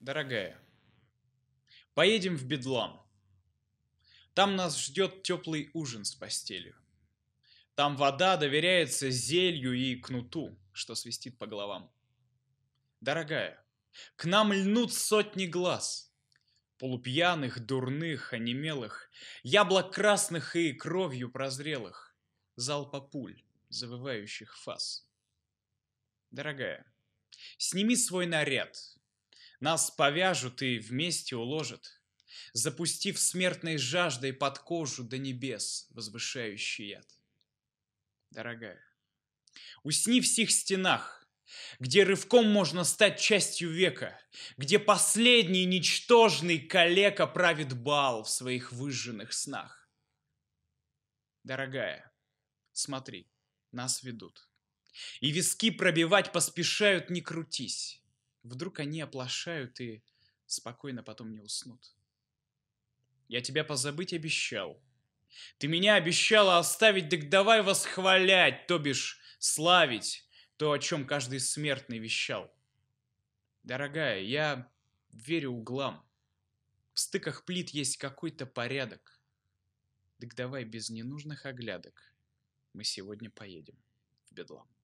Дорогая, поедем в Бедлам. Там нас ждет теплый ужин с постелью. Там вода доверяется зелью и кнуту, что свистит по головам. Дорогая, к нам льнут сотни глаз. Полупьяных, дурных, онемелых, Яблок красных и кровью прозрелых, Залпа пуль, завывающих фас. Дорогая, сними свой наряд, нас повяжут и вместе уложат, Запустив смертной жаждой под кожу до небес возвышающий яд. Дорогая, усни в сих стенах, где рывком можно стать частью века, где последний ничтожный калека правит бал в своих выжженных снах. Дорогая, смотри, нас ведут. И виски пробивать поспешают, не крутись. Вдруг они оплошают и спокойно потом не уснут. Я тебя позабыть обещал. Ты меня обещала оставить, так давай восхвалять, то бишь славить то, о чем каждый смертный вещал. Дорогая, я верю углам. В стыках плит есть какой-то порядок. Так давай без ненужных оглядок. Мы сегодня поедем в Бедлам.